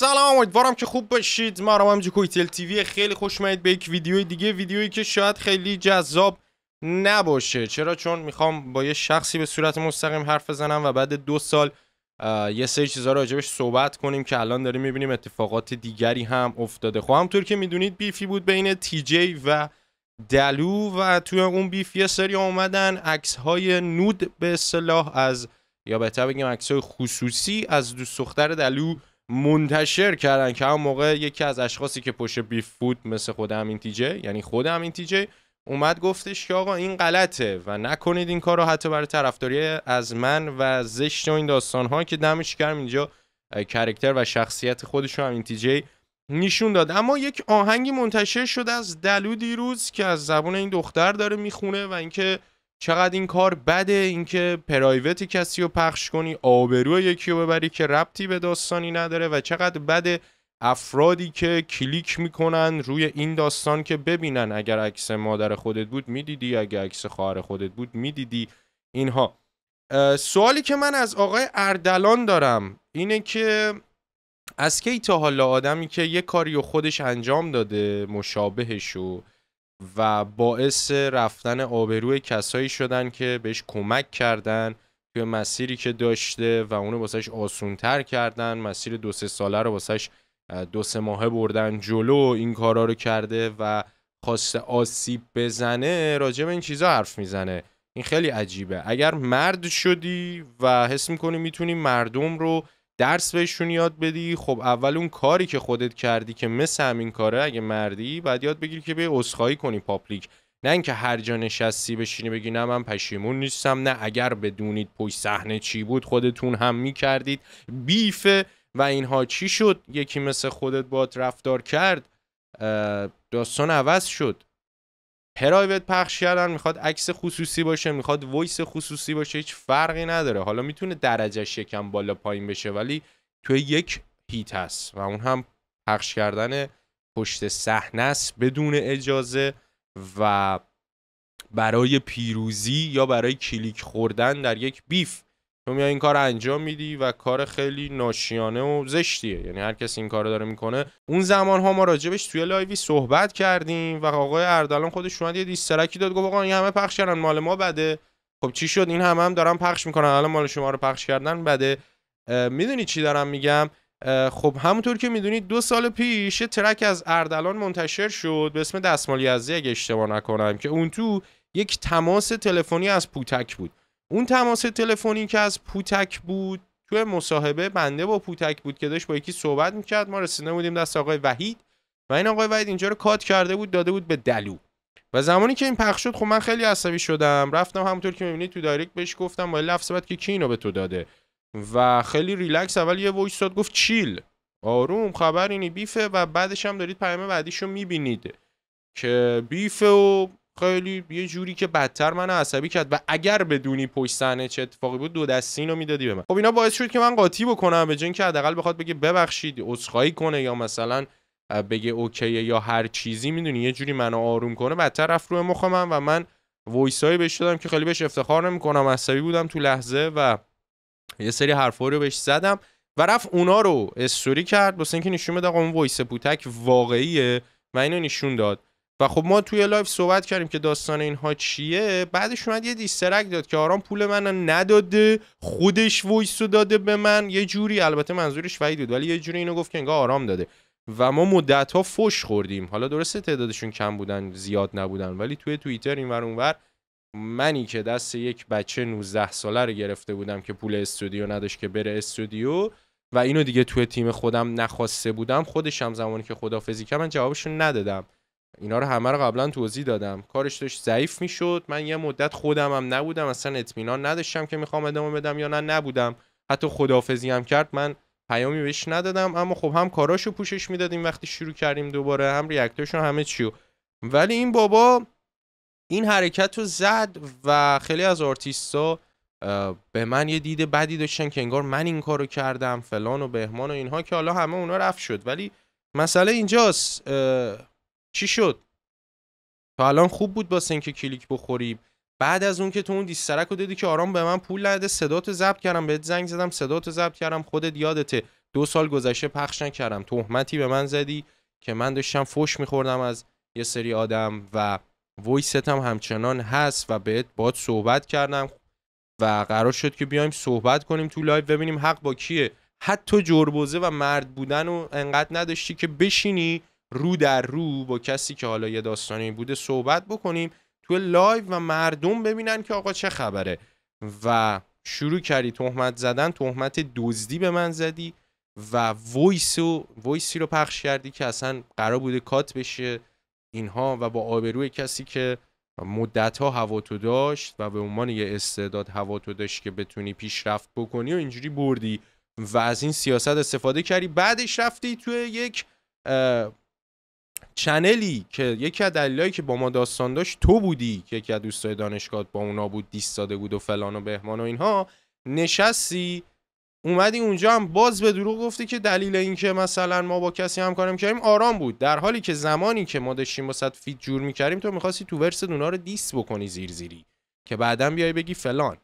سلام امیدوارم که خوب باشید ما رو همجی کویتل تیوی خیلی خوش به یک ویدیو دیگه ویدیویی که شاید خیلی جذاب نباشه چرا چون میخوام با یه شخصی به صورت مستقیم حرف بزنم و بعد دو سال یه سری چیزا راجبش صحبت کنیم که الان داریم میبینیم اتفاقات دیگری هم افتاده خب همطور که میدونید بیفی بود بین تی جی و دلو و توی اون بیف یه سری اومدن عکس های نود به اصطلاح از یا بهتر بگیم عکس های خصوصی از دوست دختر دلو منتشر کردن که همون موقع یکی از اشخاصی که پشت بیف مثل خود همین تیجه یعنی خود همین تیجه اومد گفتش که آقا این غلطه و نکنید این کار رو حتی برای طرفداری از من و زشت و این داستان ها که دمش گرم اینجا کرکتر و شخصیت خودش رو همین تیجه نشون داد اما یک آهنگی منتشر شده از دلودی روز که از زبون این دختر داره میخونه و اینکه چقدر این کار بده اینکه پرایوت کسی رو پخش کنی آبرو یکی رو ببری که ربطی به داستانی نداره و چقدر بده افرادی که کلیک میکنن روی این داستان که ببینن اگر عکس مادر خودت بود میدیدی اگر عکس خواهر خودت بود میدیدی اینها سوالی که من از آقای اردلان دارم اینه که از کی تا حالا آدمی که یه کاری خودش انجام داده مشابهشو و باعث رفتن آبروی کسایی شدن که بهش کمک کردن توی مسیری که داشته و اونو واسش آسونتر کردن مسیر دو سه ساله رو واسش دو سه ماهه بردن جلو این کارا رو کرده و خواست آسیب بزنه راجع به این چیزا حرف میزنه این خیلی عجیبه اگر مرد شدی و حس میکنی میتونی مردم رو درس بهشون یاد بدی خب اول اون کاری که خودت کردی که مثل همین کاره اگه مردی بعد یاد بگیری که به اسخایی کنی پاپلیک نه اینکه هر جا نشستی بشینی بگی نه من پشیمون نیستم نه اگر بدونید پشت صحنه چی بود خودتون هم میکردید بیفه و اینها چی شد یکی مثل خودت باد رفتار کرد داستان عوض شد پرایوت پخش کردن میخواد عکس خصوصی باشه میخواد وایس خصوصی باشه هیچ فرقی نداره حالا میتونه درجهش یکم بالا پایین بشه ولی توی یک هیت هست و اون هم پخش کردن پشت صحنه است بدون اجازه و برای پیروزی یا برای کلیک خوردن در یک بیف تو میای این کار انجام میدی و کار خیلی ناشیانه و زشتیه یعنی هر کسی این کار داره میکنه اون زمان ها ما راجبش توی لایوی صحبت کردیم و آقای اردلان خودش اومد یه دیسترکی داد گفت آقا این همه پخش کردن مال ما بده خب چی شد این همه هم دارن پخش میکنن الان مال شما رو پخش کردن بده میدونی چی دارم میگم خب همونطور که میدونید دو سال پیش ترک از اردلان منتشر شد به اسم دستمالی از اگه اشتباه نکنم که اون تو یک تماس تلفنی از پوتک بود اون تماس تلفنی که از پوتک بود توی مصاحبه بنده با پوتک بود که داشت با یکی صحبت میکرد ما رسیده بودیم دست آقای وحید و این آقای وحید اینجا رو کات کرده بود داده بود به دلو و زمانی که این پخش شد خب من خیلی عصبی شدم رفتم همونطور که میبینید تو دایرکت بهش گفتم با لفظ بعد که کی به تو داده و خیلی ریلکس اول یه وایس داد گفت چیل آروم خبر اینی بیفه و بعدش هم دارید پیام بعدیشو میبینید که بیفه و خیلی یه جوری که بدتر منو عصبی کرد و اگر بدونی پشت صحنه چه اتفاقی بود دو دستینو میدادی به من خب اینا باعث شد که من قاطی بکنم به جای که حداقل بخواد بگه ببخشید عذرخواهی کنه یا مثلا بگه اوکی یا هر چیزی میدونی یه جوری منو آروم کنه بدتر رفت روی مخ من و من وایسای بهش دادم که خیلی بهش افتخار نمیکنم عصبی بودم تو لحظه و یه سری حرفا رو بهش زدم و رفت اونا رو استوری کرد واسه اینکه نشون بده اون وایس پوتک واقعیه و اینو نشون داد و خب ما توی لایف صحبت کردیم که داستان اینها چیه بعدش اومد یه دیسترک داد که آرام پول من نداده خودش وایس داده به من یه جوری البته منظورش وحید بود ولی یه جوری اینو گفت که انگار آرام داده و ما مدت ها فش خوردیم حالا درسته تعدادشون کم بودن زیاد نبودن ولی توی توییتر اینور اونور منی که دست یک بچه 19 ساله رو گرفته بودم که پول استودیو نداشت که بره استودیو و اینو دیگه توی تیم خودم نخواسته بودم خودشم زمانی که خدا فیزیکا من جوابشون ندادم اینا رو همه رو قبلا توضیح دادم کارش داشت ضعیف میشد من یه مدت خودم هم نبودم اصلا اطمینان نداشتم که میخوام ادامه بدم یا نه نبودم حتی خدافزی هم کرد من پیامی بهش ندادم اما خب هم کاراشو پوشش میدادیم وقتی شروع کردیم دوباره هم ریاکتاشو همه چیو ولی این بابا این حرکت رو زد و خیلی از آرتیستا به من یه دیده بدی داشتن که انگار من این کارو کردم فلان و بهمان و اینها که حالا همه اونا رفت شد ولی مسئله اینجاست چی شد تا الان خوب بود با اینکه کلیک بخوریم بعد از اون که تو اون دیسترک رو دیدی که آرام به من پول نده صدات ضبط کردم بهت زنگ زدم صدات ضبط کردم خودت یادته دو سال گذشته پخش نکردم تهمتی به من زدی که من داشتم فش میخوردم از یه سری آدم و ویستم همچنان هست و بهت باد صحبت کردم و قرار شد که بیایم صحبت کنیم تو لایو ببینیم حق با کیه حتی جربوزه و مرد بودن و انقدر نداشتی که بشینی رو در رو با کسی که حالا یه داستانی بوده صحبت بکنیم تو لایو و مردم ببینن که آقا چه خبره و شروع کردی تهمت زدن تهمت دزدی به من زدی و ویس و رو پخش کردی که اصلا قرار بوده کات بشه اینها و با آبروی کسی که مدت ها هوا تو داشت و به عنوان یه استعداد هوا تو داشت که بتونی پیشرفت بکنی و اینجوری بردی و از این سیاست استفاده کردی بعدش رفتی توی یک چنلی که یکی از دلایلی که با ما داستان داشت تو بودی که یکی از دوستای دانشگاه با اونا بود دیست داده بود و فلان و بهمان و اینها نشستی اومدی اونجا هم باز به دروغ گفتی که دلیل اینکه مثلا ما با کسی هم همکاری کردیم آرام بود در حالی که زمانی که ما داشتیم صد فیت جور میکردیم تو میخواستی تو ورس دونا رو دیس بکنی زیر زیری که بعدا بیای بگی فلان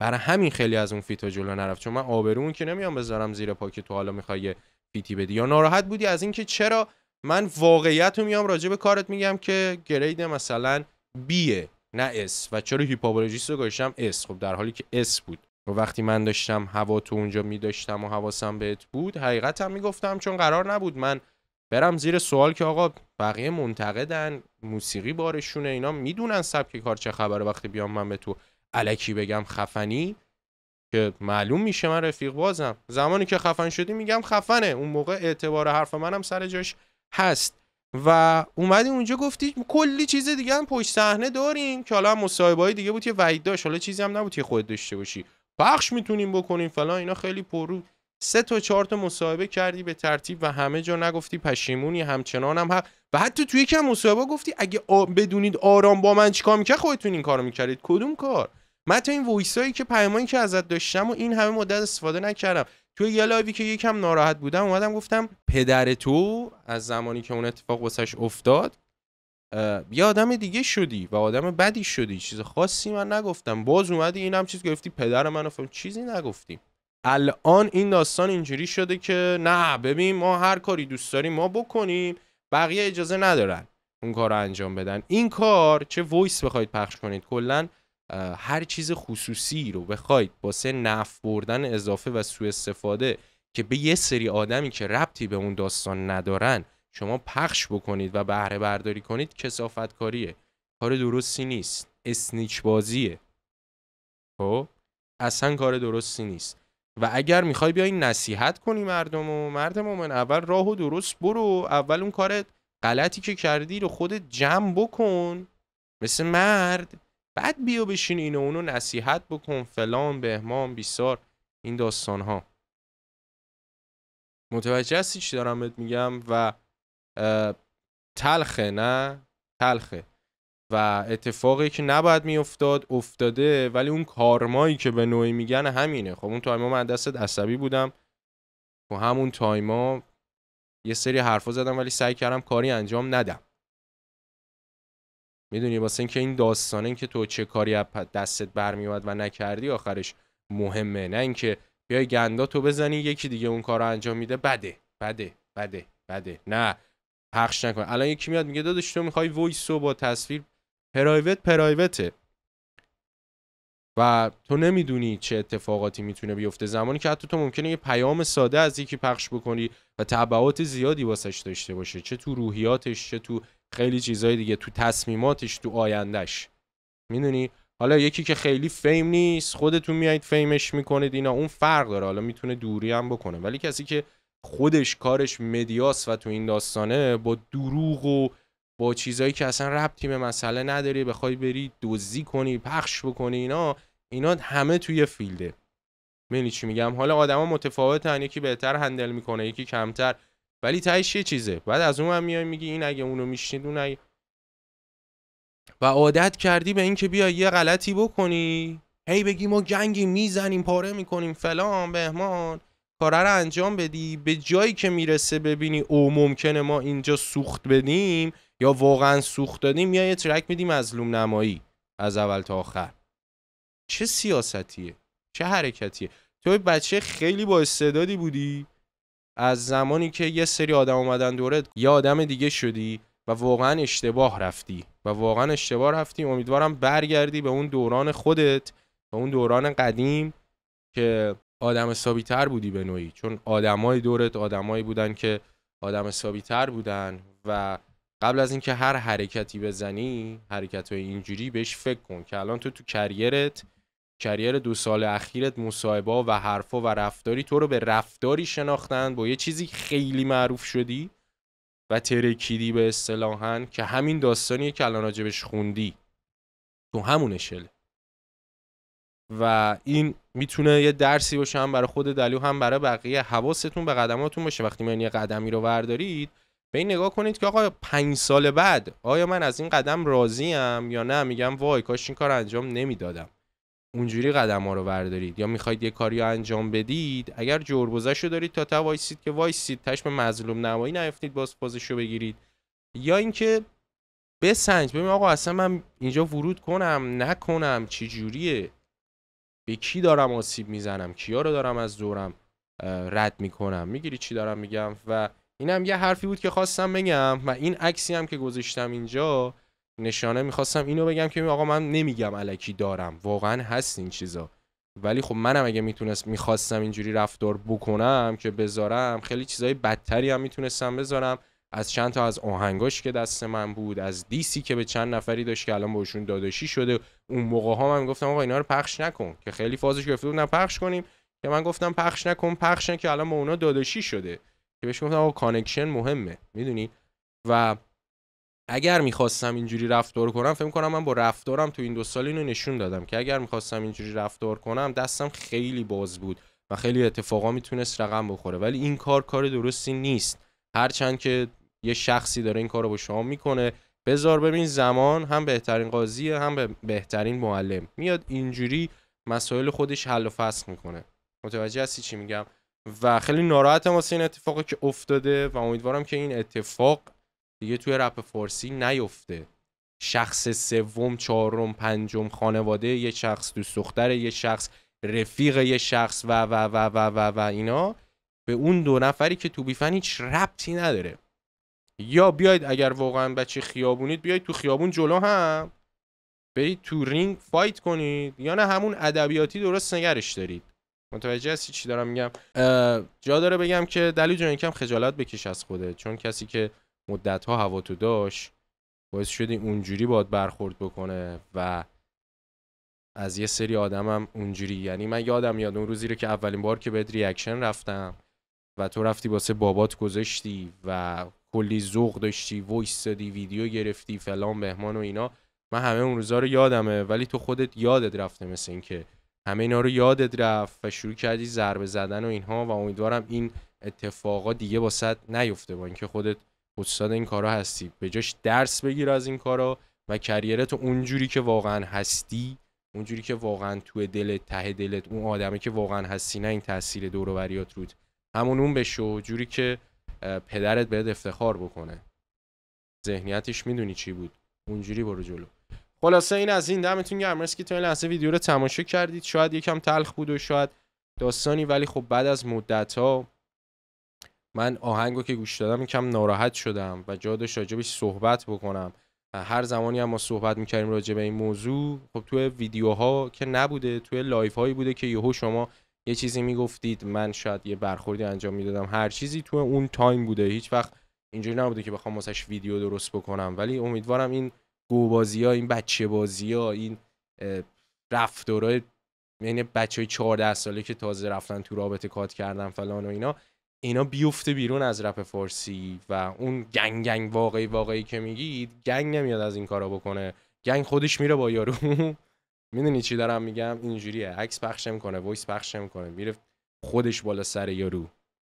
برای همین خیلی از اون فیت جلو نرفت چون من آبرون که نمیام بذارم زیر پا که تو حالا میخوای فیتی بدی یا ناراحت بودی از اینکه چرا من واقعیت رو میام راجع به کارت میگم که گرید مثلا بیه نه اس و چرا هیپابولوژیست رو گذاشتم اس خب در حالی که اس بود و وقتی من داشتم هوا تو اونجا میداشتم و حواسم بهت بود حقیقت هم میگفتم چون قرار نبود من برم زیر سوال که آقا بقیه منتقدن موسیقی بارشونه اینا میدونن سبک کار چه خبره وقتی بیام من به تو علکی بگم خفنی که معلوم میشه من رفیق بازم زمانی که خفن شدی میگم خفنه اون موقع اعتبار حرف منم سر جاش هست و اومدی اونجا گفتی کلی چیز دیگه هم پشت صحنه داریم که حالا مصاحبه دیگه بود که وعید داشت حالا چیزی هم نبود که خودت داشته باشی پخش میتونیم بکنیم فلان اینا خیلی پرو سه تا چهار تا مصاحبه کردی به ترتیب و همه جا نگفتی پشیمونی همچنان هم حق و حتی توی یکم مصاحبه گفتی اگه بدونید آرام با من چیکار میکرد خودتون این کارو میکردید کدوم کار من تو این وایسایی که پیمانی که ازت داشتم و این همه مدت استفاده نکردم توی یه لایوی که یکم ناراحت بودم اومدم گفتم پدر تو از زمانی که اون اتفاق واسش افتاد یه آدم دیگه شدی و آدم بدی شدی چیز خاصی من نگفتم باز اومدی این هم چیز گفتی پدر من فهم چیزی نگفتیم الان این داستان اینجوری شده که نه ببین ما هر کاری دوست داریم ما بکنیم بقیه اجازه ندارن اون کار رو انجام بدن این کار چه ویس بخواید پخش کنید کلا هر چیز خصوصی رو بخواید واسه نف بردن اضافه و سوء استفاده که به یه سری آدمی که ربطی به اون داستان ندارن شما پخش بکنید و بهره برداری کنید کسافت کاریه کار درستی نیست اسنیچ بازیه خب اصلا کار درستی نیست و اگر میخوای بیای نصیحت کنی مردم و مردم من اول راه و درست برو اول اون کارت غلطی که کردی رو خودت جمع بکن مثل مرد بعد بیا بشین اینو اونو نصیحت بکن فلان بهمان بیسار این داستان ها متوجه هستی چی دارم بهت میگم و تلخه نه تلخه و اتفاقی که نباید میافتاد افتاده ولی اون کارمایی که به نوعی میگن همینه خب اون تایما من دستت عصبی بودم و خب همون تایما یه سری حرفا زدم ولی سعی کردم کاری انجام ندم میدونی واسه اینکه این داستانه این که تو چه کاری دستت برمیاد و نکردی آخرش مهمه نه اینکه بیای گندا تو بزنی یکی دیگه اون کار رو انجام میده بده بده بده بده نه پخش نکن الان یکی میاد میگه داداش تو میخوای وایس رو با تصویر پرایوت پرایوته و تو نمیدونی چه اتفاقاتی میتونه بیفته زمانی که حتی تو ممکنه یه پیام ساده از یکی پخش بکنی و تبعات زیادی واسش داشته باشه چه تو روحیاتش چه تو خیلی چیزای دیگه تو تصمیماتش تو آیندهش میدونی حالا یکی که خیلی فیم نیست خودتون میایید فیمش میکنید اینا اون فرق داره حالا میتونه دوری هم بکنه ولی کسی که خودش کارش مدیاس و تو این داستانه با دروغ و با چیزایی که اصلا ربطی به مسئله نداری بخوای بری دوزی کنی پخش بکنی اینا اینا همه توی فیلده میدونی چی میگم حالا آدما متفاوتن یکی بهتر هندل میکنه یکی کمتر ولی تایش یه چیزه بعد از اون هم میای میگی این اگه اونو میشنید اون اگه و عادت کردی به اینکه بیا یه غلطی بکنی هی بگی ما گنگی میزنیم پاره میکنیم فلان بهمان کاره رو انجام بدی به جایی که میرسه ببینی او ممکنه ما اینجا سوخت بدیم یا واقعا سوخت دادیم یا یه ترک میدیم از لوم نمایی از اول تا آخر چه سیاستیه چه حرکتیه تو بچه خیلی با استعدادی بودی از زمانی که یه سری آدم اومدن دورت یه آدم دیگه شدی و واقعا اشتباه رفتی و واقعا اشتباه رفتی امیدوارم برگردی به اون دوران خودت به اون دوران قدیم که آدم حسابی تر بودی به نوعی چون آدمای دورت آدمایی بودن که آدم حسابی تر بودن و قبل از اینکه هر حرکتی بزنی حرکت های اینجوری بهش فکر کن که الان تو تو کریرت کریر دو سال اخیرت مصاحبا و حرفا و رفتاری تو رو به رفتاری شناختن با یه چیزی خیلی معروف شدی و ترکیدی به اصطلاحا که همین داستانیه که الان راجبش خوندی تو همون شله و این میتونه یه درسی باشه هم برای خود دلیو هم برای بقیه حواستون به قدماتون باشه وقتی من یه قدمی رو وردارید به این نگاه کنید که آقا پنج سال بعد آیا من از این قدم راضیم یا نه میگم وای کاش این کار انجام نمیدادم اونجوری قدم ها رو بردارید یا میخواید یه کاری رو انجام بدید اگر جربوزش رو دارید تا تا وایسید که وایسید تشم مظلوم نمایی نیفتید باز رو بگیرید یا اینکه بسنج ببین آقا اصلا من اینجا ورود کنم نکنم چی جوریه به کی دارم آسیب میزنم کیا رو دارم از دورم رد میکنم میگیری چی دارم میگم و اینم یه حرفی بود که خواستم بگم و این عکسی هم که گذاشتم اینجا نشانه میخواستم اینو بگم که آقا من نمیگم علکی دارم واقعا هست این چیزا ولی خب منم اگه میتونست میخواستم اینجوری رفتار بکنم که بذارم خیلی چیزای بدتری هم میتونستم بذارم از چند تا از آهنگاش که دست من بود از دیسی که به چند نفری داشت که الان باشون داداشی شده اون موقع ها من گفتم آقا اینا رو پخش نکن که خیلی فازش گرفته بود پخش کنیم که من گفتم پخش نکن پخش که الان با اونا داداشی شده که بهش گفتم آقا کانکشن مهمه میدونی و اگر میخواستم اینجوری رفتار کنم فکر کنم من با رفتارم تو این دو سال اینو نشون دادم که اگر میخواستم اینجوری رفتار کنم دستم خیلی باز بود و خیلی اتفاقا میتونست رقم بخوره ولی این کار کار درستی نیست هرچند که یه شخصی داره این کار رو با شما میکنه بزار ببین زمان هم بهترین قاضیه هم به بهترین معلم میاد اینجوری مسائل خودش حل و فصل میکنه متوجه هستی چی میگم و خیلی ناراحتم واسه این اتفاقی که افتاده و امیدوارم که این اتفاق دیگه توی رپ فارسی نیفته شخص سوم چهارم پنجم خانواده یه شخص دوست دختر یه شخص رفیق یه شخص و و و و و و اینا به اون دو نفری که تو بیفن هیچ ربطی نداره یا بیاید اگر واقعا بچه خیابونید بیاید تو خیابون جلو هم برید تو رینگ فایت کنید یا نه همون ادبیاتی درست نگرش دارید متوجه هستی چی دارم میگم جا داره بگم که دلیل جان یکم خجالت بکش از خوده چون کسی که مدت ها هوا تو داشت باعث شدی اونجوری باد برخورد بکنه و از یه سری آدمم اونجوری یعنی من یادم یاد اون روزی رو که اولین بار که بهت ریاکشن رفتم و تو رفتی واسه بابات گذاشتی و کلی ذوق داشتی وایس دادی ویدیو گرفتی فلان بهمان و اینا من همه اون روزا رو یادمه ولی تو خودت یادت رفته مثل اینکه همه اینا رو یادت رفت و شروع کردی ضربه زدن و اینها و امیدوارم این اتفاقا دیگه واسه نیفته با اینکه خودت استاد این کارا هستی به جاش درس بگیر از این کارا و کریرت اونجوری که واقعا هستی اونجوری که واقعا تو دلت ته دلت اون آدمی که واقعا هستی نه این تاثیر دور و بریات رود همون اون بشو جوری که پدرت بهت افتخار بکنه ذهنیتش میدونی چی بود اونجوری برو جلو خلاصه این از این دمتون گرم مرسی که تو این لحظه ویدیو رو تماشا کردید شاید یکم تلخ بود و شاید داستانی ولی خب بعد از مدت ها من آهنگو که گوش دادم کم ناراحت شدم و جا داشت راجبش صحبت بکنم هر زمانی هم ما صحبت میکردیم راجع به این موضوع خب توی ویدیوها که نبوده توی لایف هایی بوده که یهو شما یه چیزی میگفتید من شاید یه برخوردی انجام میدادم هر چیزی توی اون تایم بوده هیچ وقت اینجوری نبوده که بخوام واسش ویدیو درست بکنم ولی امیدوارم این گوبازی ها این بچه بازی ها این رفتارهای یعنی بچه های 14 ساله که تازه رفتن تو رابطه کات کردن فلان و اینا اینا بیفته بیرون از رپ فارسی و اون گنگ گنگ واقعی واقعی که میگید گنگ نمیاد از این کارا بکنه گنگ خودش میره با یارو میدونی چی دارم میگم اینجوریه عکس پخش میکنه وایس پخش میکنه میره خودش بالا سر یارو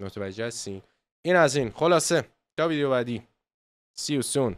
متوجه هستی این از این خلاصه تا ویدیو بعدی سی و سون